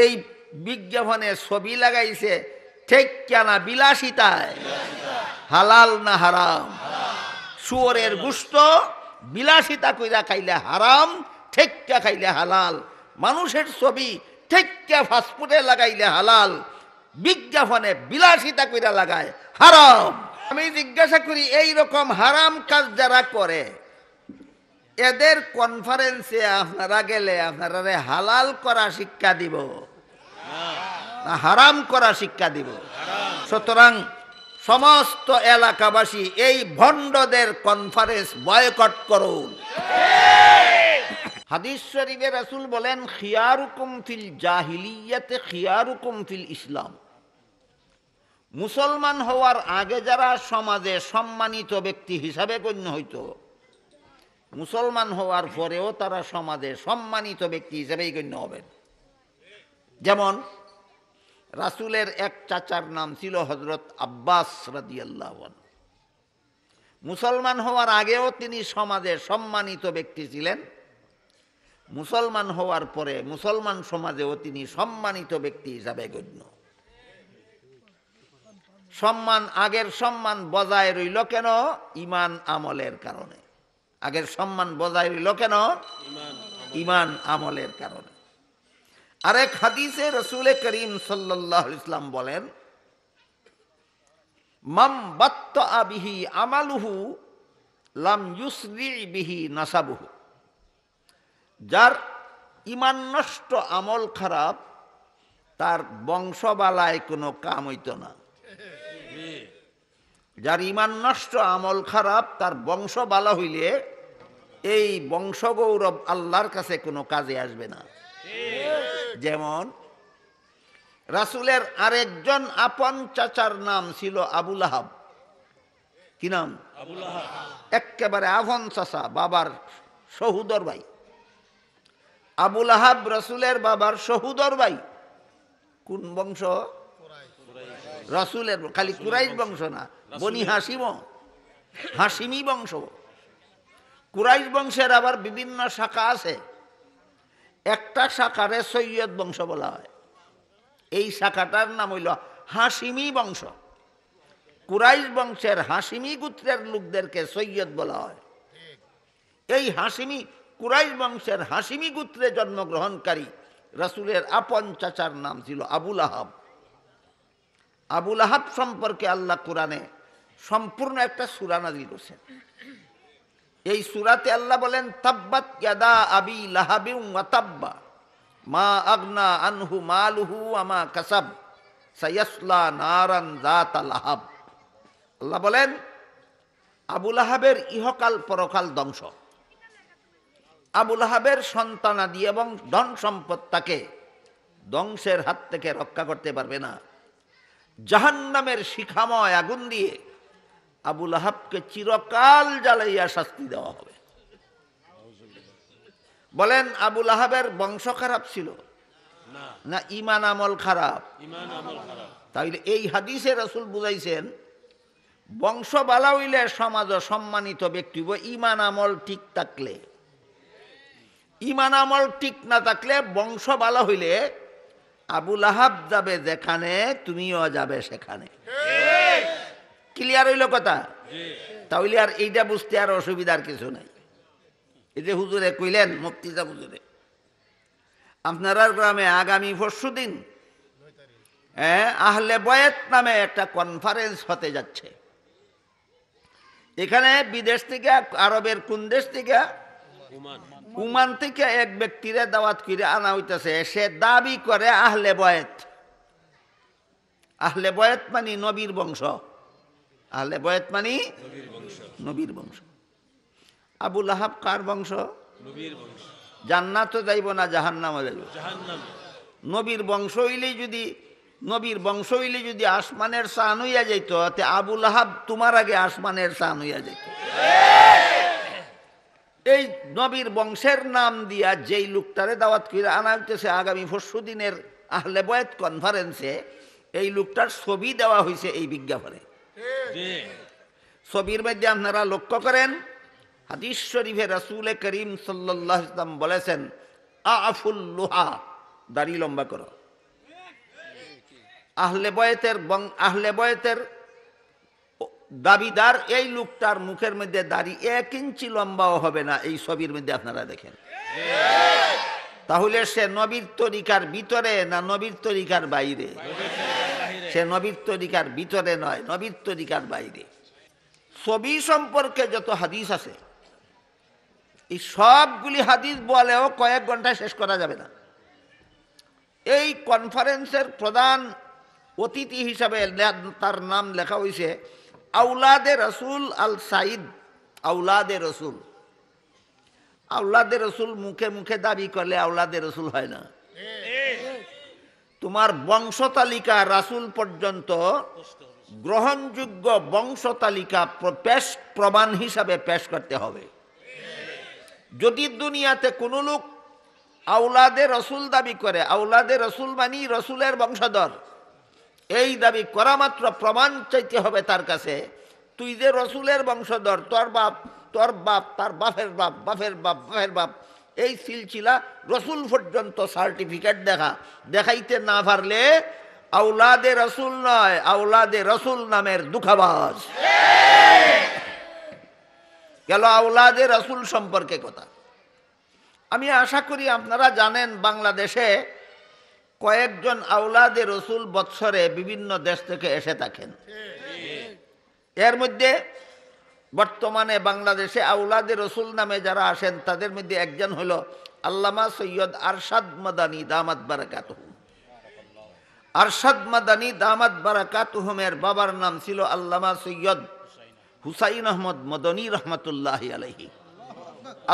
এই বিজ্ঞাপনে ছবি লাগাইছে ঠিক না বিলাসিতায় হালাল না হারাম শুয়রের গুস্ত বিলাসিতা কইরা খাইলে হারাম ঠেক্কা খাইলে হালাল মানুষের ছবি ঠেকা ফাস্টফুডে লাগাইলে হালাল বিজ্ঞাপনে বিলাসিতা কইরা লাগায় হারাম আমি জিজ্ঞাসা করি এই রকম হারাম কাজ যারা করে এদের কনফারেন্সে আপনারা গেলে আপনারা হালাল করা শিক্ষা দিব হারাম করা শিক্ষা দিব সুতরাং সমস্ত এলাকাবাসী এই ভণ্ডদের কনফারেন্স বয়কট করুন হাদিস শরীফে রাসুল বলেন খিয়ারুকুম ফিল জাহিলিয়াতে খিয়ারুকুম ফিল ইসলাম মুসলমান হওয়ার আগে যারা সমাজে সম্মানিত ব্যক্তি হিসাবে গণ্য হইতো মুসলমান হওয়ার পরেও তারা সমাজে সম্মানিত ব্যক্তি হিসেবেই গণ্য হবেন যেমন রাসুলের এক চাচার নাম ছিল হজরত আব্বাস রাদিয়াল্লাহ মুসলমান হওয়ার আগেও তিনি সমাজে সম্মানিত ব্যক্তি ছিলেন মুসলমান হওয়ার পরে মুসলমান সমাজেও তিনি সম্মানিত ব্যক্তি হিসাবে গণ্য সম্মান আগের সম্মান বজায় রইল কেন ইমান আমলের কারণে আগের সম্মান বজায় রইল কেন ইমান আমলের কারণে আরেক হাদিসে রসুলে করিম সাল্লাহ ইসলাম বলেন মাম বাত্ত আবিহি আমালুহু লাম ইউসরি বিহি নাসাবুহু যার ইমান নষ্ট আমল খারাপ তার বংশবালায় কোনো কাম হইত না যার ইমান নষ্ট আমল খারাপ তার বংশ বালা হইলে এই বংশগৌরব আল্লাহর কাছে কোনো কাজে আসবে না যেমন রাসুলের আরেকজন আপন চাচার নাম ছিল আবুল আহাব কি নাম একেবারে আভন চাচা বাবার সহুদর ভাই আবুল আহাব রাসুলের বাবার সহুদর ভাই কোন বংশ রাসুলের খালি কুরাইশ বংশ না বনি হাসিম হাসিমি বংশ কুরাইশ বংশের আবার বিভিন্ন শাখা আছে একটা শাখারে সৈয়দ বংশ বলা হয় এই শাখাটার নাম হইল হাসিমি বংশ কুরাইশ বংশের হাসিমি গোত্রের লোকদেরকে সৈয়দ বলা হয় এই হাসিমি কুরাইশ বংশের হাসিমি গুত্রে জন্মগ্রহণকারী রাসুলের আপন চাচার নাম ছিল আবুল আহাব আবুল আহাব সম্পর্কে আল্লাহ কোরআনে সম্পূর্ণ একটা সুরানা করছেন এই সুরাতে আল্লাহ বলেন তাব্বাত ইয়াদা আবি লাহাবি ওয়াতাব্বা মা আগনা আনহু মালুহু আমা কাসাব সাইয়াসলা নারান জাত লাহাব আল্লাহ বলেন আবুল আহাবের ইহকাল পরকাল ধ্বংস আবুল আহাবের সন্তানাদি এবং ধন সম্পদ তাকে ধ্বংসের হাত থেকে রক্ষা করতে পারবে না জাহান্নামের শিখাময় আগুন দিয়ে আবুল আহাবকে চিরকাল জ্বালাইয়া শাস্তি দেওয়া হবে বলেন আবুল আহাবের বংশ খারাপ ছিল না ইমান আমল খারাপ তাইলে এই হাদিসে রসুল বুঝাইছেন বংশ বালা সমাজ সম্মানিত ব্যক্তি ইমান আমল ঠিক থাকলে ইমান আমল ঠিক না থাকলে বংশ বালা হইলে আবুল আহাব যাবে যেখানে তুমিও যাবে সেখানে ক্লিয়ার হইল কথা তাহলে আর এইটা বুঝতে আর অসুবিধার কিছু নাই এই যে হুজুরে কইলেন মুক্তিজা হুজুরে আপনার গ্রামে আগামী পরশু দিন হ্যাঁ আহলে বয়েত নামে একটা কনফারেন্স হতে যাচ্ছে এখানে বিদেশ থেকে আরবের কোন দেশ থেকে উমান থেকে এক ব্যক্তিরে দাওয়াত করে আনা হইতেছে সে দাবি করে আহলে বয়েত আহলে বয়েত মানে নবীর বংশ আহলে বয়েত মানে নবীর বংশ আবু লাহাব কার বংশ জান্নাতও যাইব না জাহান্নামও যাইব নবীর বংশ হইলে যদি নবীর বংশ হইলে যদি আসমানের চান হইয়া যাইত তে আবু লাহাব তোমার আগে আসমানের চান হইয়া যাইত এই নবীর বংশের নাম দিয়া যেই লোকটারে দাওয়াত করে আনা হইতেছে আগামী পরশু দিনের আহলে বয়েত কনফারেন্সে এই লোকটার ছবি দেওয়া হয়েছে এই বিজ্ঞাপনে ছবির মধ্যে আপনারা লক্ষ্য করেন হাদিস শরীফে রাসুলে করিম সাল্লাম বলেছেন আফুল লোহা দাড়ি লম্বা করো আহলে বয়েতের বং আহলে বয়েতের দাবিদার এই লোকটার মুখের মধ্যে দাড়ি এক ইঞ্চি লম্বাও হবে না এই ছবির মধ্যে আপনারা দেখেন তাহলে সে নবীর তরিকার ভিতরে না নবীর তরিকার বাইরে সে নবীর তরিকার ভিতরে নয় নবীর তরিকার বাইরে ছবি সম্পর্কে যত হাদিস আছে এই সবগুলি হাদিস বলেও কয়েক ঘন্টায় শেষ করা যাবে না এই কনফারেন্সের প্রধান অতিথি হিসাবে তার নাম লেখা হয়েছে আউলাদে রসুল আল সাইদ আউলাদে রসুল আউলাদে রসুল মুখে মুখে দাবি করলে আউলাদে রসুল হয় না তোমার বংশতালিকা রাসুল পর্যন্ত গ্রহণযোগ্য বংশতালিকা পেশ প্রমাণ হিসাবে পেশ করতে হবে যদি দুনিয়াতে কোনো লোক আউলাদে রসুল দাবি করে আউলাদে রসুল মানি রসুলের বংশধর এই দাবি করা মাত্র প্রমাণ চাইতে হবে তার কাছে তুই যে রসুলের বংশধর তোর বাপ তোর বাপ তার বাপের বাপ বাপের বাপ বাপের বাপ এই সিলসিলা রসুল পর্যন্ত সার্টিফিকেট দেখা দেখাইতে না পারলে আউলাদে রসুল নয় আউলাদে রসুল নামের দুঃখাবাস গেল আউলাদে রসুল সম্পর্কে কথা আমি আশা করি আপনারা জানেন বাংলাদেশে কয়েকজন আউলাদে রসুল বৎসরে বিভিন্ন দেশ থেকে এসে থাকেন এর মধ্যে বর্তমানে বাংলাদেশে আউলাদে রসুল নামে যারা আসেন তাদের মধ্যে একজন হলো আল্লামা সৈয়দ আরশাদ মাদানী দামাত বারাকাত আরশাদ মাদানী দামাত বারাকাত হুমের বাবার নাম ছিল আল্লামা সৈয়দ হুসাইন আহমদ মদনী রহমতুল্লাহ আলহী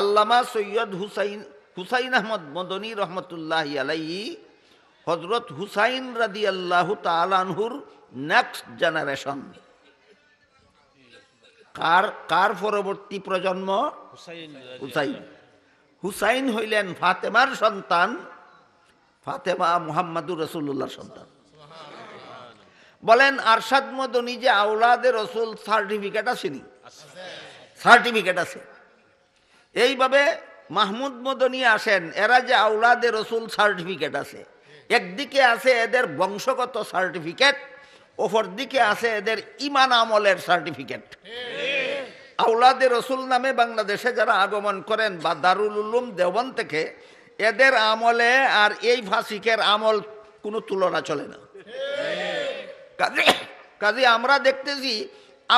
আল্লামা সৈয়দ হুসাইন হুসাইন আহমদ মদনী রহমতুল্লাহ আলাইহি হজরত হুসাইন রাদি আল্লাহ তালানহুর নেক্সট জেনারেশন কার কার পরবর্তী প্রজন্ম হুসাইন হুসাইন হইলেন ফাতেমার সন্তান ফাতেমা মুহাম্মাদুর রসুল্লাহর সন্তান বলেন আরশাদ মদনি যে আউলাদের রসুল সার্টিফিকেট আসেনি সার্টিফিকেট আছে এইভাবে মাহমুদ মদনী আসেন এরা যে আউলাদের রসুল সার্টিফিকেট আছে একদিকে আছে এদের বংশগত সার্টিফিকেট অপর দিকে আছে এদের ইমান আমলের সার্টিফিকেট আউলাদে রসুল নামে বাংলাদেশে যারা আগমন করেন বা দারুল উলুম দেওয়ান থেকে এদের আমলে আর এই ফাসিকের আমল কোনো তুলনা চলে না কাজে কাজে আমরা দেখতেছি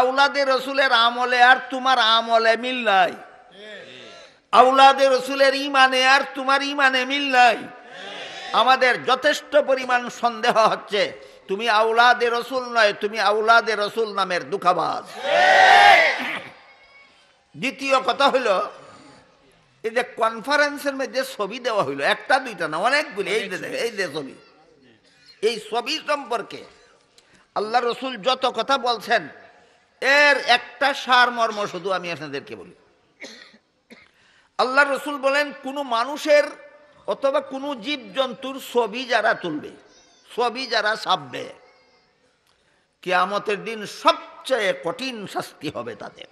আউলাদে রসুলের আমলে আর তোমার আমলে মিল নাই আউলাদে রসুলের ইমানে আর তোমার ইমানে মিল নাই আমাদের যথেষ্ট পরিমাণ সন্দেহ হচ্ছে তুমি আউলাদে রসুল নয় তুমি আউলাদে রসুল নামের দুঃখাবাজ দ্বিতীয় কথা হলো এই যে কনফারেন্সের মধ্যে ছবি দেওয়া হইলো একটা দুইটা না অনেকগুলি এই যে এই যে ছবি এই ছবি সম্পর্কে আল্লাহ রসুল যত কথা বলছেন এর একটা সারমর্ম শুধু আমি আপনাদেরকে বলি আল্লাহ রসুল বলেন কোনো মানুষের অথবা কোনো জীবজন্তুর ছবি যারা তুলবে ছবি যারা ছাপবে কেয়ামতের দিন সবচেয়ে কঠিন শাস্তি হবে তাদের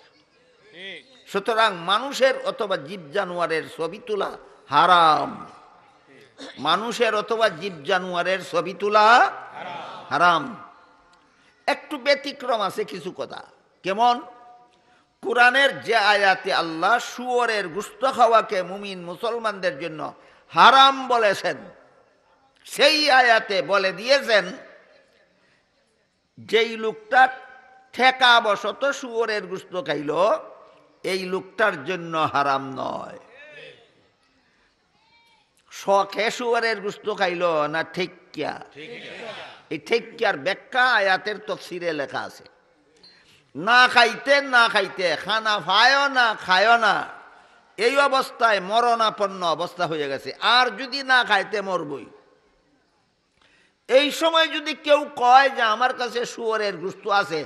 সুতরাং মানুষের অথবা জীব জানোয়ারের ছবি তোলা হারাম মানুষের অথবা জীব জানোয়ারের ছবি তোলা হারাম একটু ব্যতিক্রম আছে কিছু কথা কেমন কোরআনের যে আয়াতে আল্লাহ শুয়রের গুস্ত খাওয়াকে মুমিন মুসলমানদের জন্য হারাম বলেছেন সেই আয়াতে বলে দিয়েছেন যেই লোকটা ঠেকা বশত শুয়রের গুস্ত খাইল এই লোকটার জন্য হারাম নয় শখে সুয়ারের গুস্ত খাইল না ঠেকিয়া এই ঠেকিয়ার ব্যাখ্যা আয়াতের তফসিরে লেখা আছে না খাইতে না খাইতে খানা ফায় না খায় না এই অবস্থায় মরণাপন্ন অবস্থা হয়ে গেছে আর যদি না খাইতে মরবই এই সময় যদি কেউ কয় যে আমার কাছে সুয়ারের গুস্ত আছে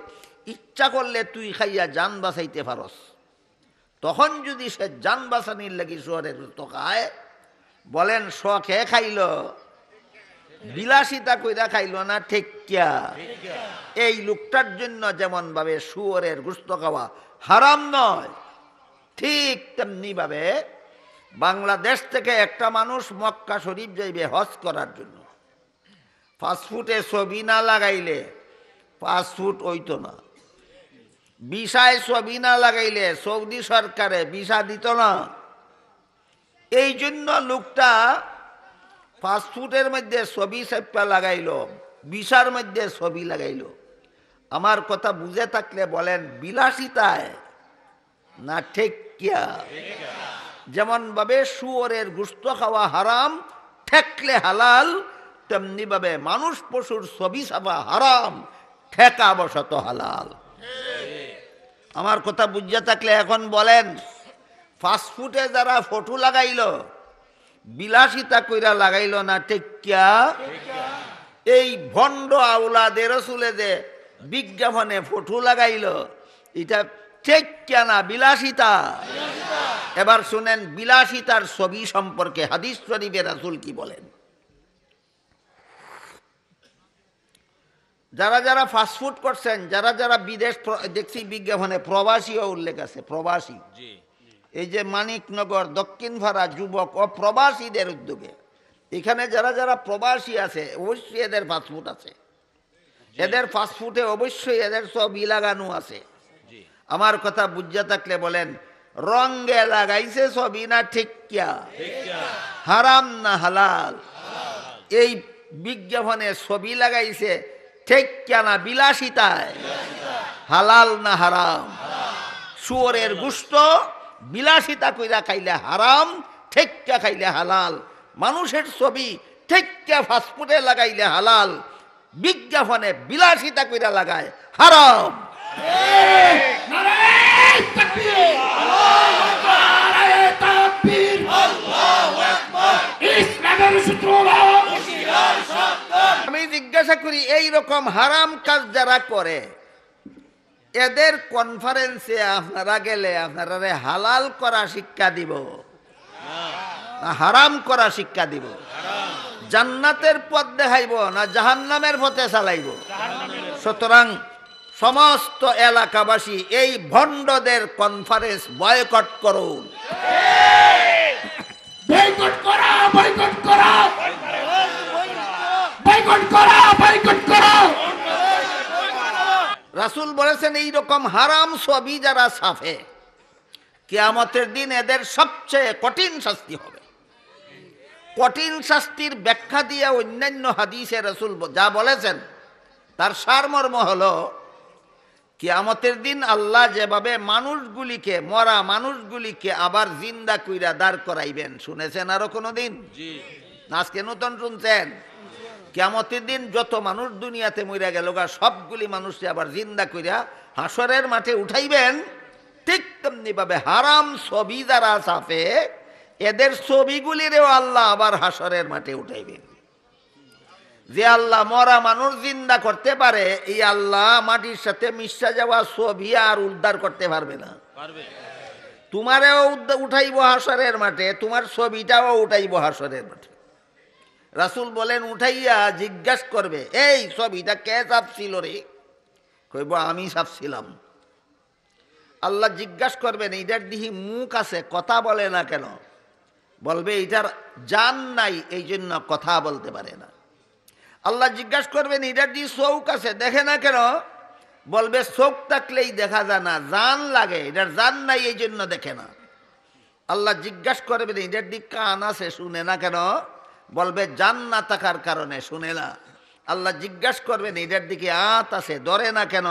ইচ্ছা করলে তুই খাইয়া যান বাঁচাইতে পারস তখন যদি সে যান বাসানির লাগি শহরের খায় বলেন শখে খাইল বিলাসিতা কইরা খাইল না ঠিক এই লোকটার জন্য যেমন ভাবে শুয়রের গুস্ত খাওয়া হারাম নয় ঠিক তেমনি ভাবে বাংলাদেশ থেকে একটা মানুষ মক্কা শরীফ যাইবে হজ করার জন্য ফাস্টফুডে ছবি না লাগাইলে ফাস্টফুড হইতো না বিষায় ছবি না লাগাইলে সৌদি সরকারে বিষা দিত না এই জন্য লোকটা ফাস্টফুডের মধ্যে ছবি সেপ্পা লাগাইল বিষার মধ্যে ছবি লাগাইল আমার কথা বুঝে থাকলে বলেন বিলাসিতায় না ঠেক যেমন ভাবে শুয়োরের গুস্ত খাওয়া হারাম ঠেকলে হালাল তেমনিভাবে মানুষ পশুর ছবি ছাপা হারাম ঠেকা বসত হালাল আমার কথা বুঝে থাকলে এখন বলেন ফাস্টফুডে যারা ফটো লাগাইল বিলাসিতা কইরা লাগাইল না টেকিয়া এই ভণ্ড আউলাদের চুলে যে বিজ্ঞাপনে ফটো লাগাইল এটা টেকিয়া না বিলাসিতা এবার শুনেন বিলাসিতার ছবি সম্পর্কে হাদিস শরীফের রাসুল কি বলেন যারা যারা ফাস্টফুড করছেন যারা যারা বিদেশ দেখছি বিজ্ঞাপনে প্রবাসীও উল্লেখ আছে প্রবাসী এই যে মানিকনগর দক্ষিণ ভাড়া যুবক ও প্রবাসীদের উদ্যোগে এখানে যারা যারা প্রবাসী আছে অবশ্যই এদের ফাস্টফুড আছে এদের ফাস্টফুডে অবশ্যই এদের সব লাগানো আছে আমার কথা বুঝা থাকলে বলেন রঙে লাগাইছে সবই না ঠিকিয়া হারাম না হালাল এই বিজ্ঞাপনে ছবি লাগাইছে ঠিক কেনা বিলাসিতায় হালাল না হারাম শুয়রের গুস্ত বিলাসিতা কইরা খাইলে হারাম ঠেক্কা খাইলে হালাল মানুষের ছবি ঠেক্কা ফাস্টফুডে লাগাইলে হালাল বিজ্ঞাপনে বিলাসিতা কইরা লাগায় হারাম জিজ্ঞাসা করি এই রকম হারাম কাজ যারা করে এদের কনফারেন্সে আপনারা গেলে আপনারা হালাল করা শিক্ষা দিব না হারাম করা শিক্ষা দিব জান্নাতের পথ দেখাইব না জাহান্নামের পথে চালাইব সুতরাং সমস্ত এলাকাবাসী এই ভণ্ডদের কনফারেন্স বয়কট করুন বয়কট করা বয়কট করা বয়কট করা বয়কট করো রাসুল বলেছেন এই রকম হারাম সবই যারা সাফে কেয়ামতের দিন এদের সবচেয়ে কঠিন শাস্তি হবে কঠিন শাস্তির ব্যাখ্যা দিয়ে অন্যান্য হাদিসে রসুল যা বলেছেন তার সারমর্ম হল কেয়ামতের দিন আল্লাহ যেভাবে মানুষগুলিকে মরা মানুষগুলিকে আবার জিন্দা কুইরা দাঁড় করাইবেন শুনেছেন আরো কোনো দিন আজকে নতুন শুনছেন কেমতের দিন যত মানুষ দুনিয়াতে মরিয়া গেল গা সবগুলি মানুষকে আবার জিন্দা করিয়া হাসরের মাঠে উঠাইবেন ঠিক তেমনিভাবে হারাম ছবি যারা সাফে এদের ছবিগুলিরেও আল্লাহ আবার হাসরের মাঠে উঠাইবেন যে আল্লাহ মরা মানুষ জিন্দা করতে পারে এই আল্লাহ মাটির সাথে মিশা যাওয়া ছবি আর উদ্ধার করতে পারবে না তোমারেও উঠাইব হাসরের মাঠে তোমার ছবিটাও উঠাইব হাসরের মাঠে রাসুল বলেন উঠাইয়া জিজ্ঞাস করবে এই সব এটা কে চাপছিল রে কইব আমি চাপছিলাম আল্লাহ জিজ্ঞাস করবেন এইটার দিহি মুখ আছে কথা বলে না কেন বলবে এটার জান নাই এই জন্য কথা বলতে পারে না আল্লাহ জিজ্ঞাস করবেন এটার দিহি চৌক আছে দেখে না কেন বলবে চোখ থাকলেই দেখা যায় না জান লাগে এটার জান নাই এই জন্য দেখে না আল্লাহ জিজ্ঞাস করবেন এটার দিক কান আছে শুনে না কেন বলবে জান না থাকার কারণে শুনে না আল্লাহ জিজ্ঞাসা করবেন নিজের দিকে আত আছে ধরে না কেন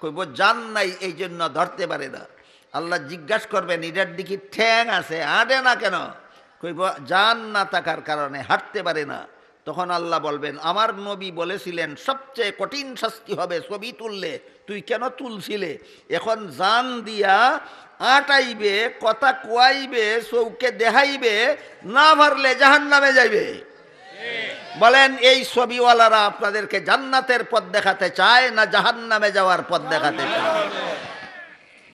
কইব জান নাই এই জন্য ধরতে পারে না আল্লাহ জিজ্ঞাসা করবেন নিজের দিকে ঠ্যাং আছে হাঁটে না কেন কইব জান না থাকার কারণে হাঁটতে পারে না তখন আল্লাহ বলবেন আমার নবী বলেছিলেন সবচেয়ে কঠিন শাস্তি হবে ছবি তুললে তুই কেন তুলছিলে এখন জান দিয়া আটাইবে কথা কুয়াইবে চৌকে দেহাইবে না ভারলে জাহান নামে যাইবে বলেন এই ছবিওয়ালারা আপনাদেরকে জান্নাতের পথ দেখাতে চায় না জাহান নামে যাওয়ার পথ দেখাতে চায়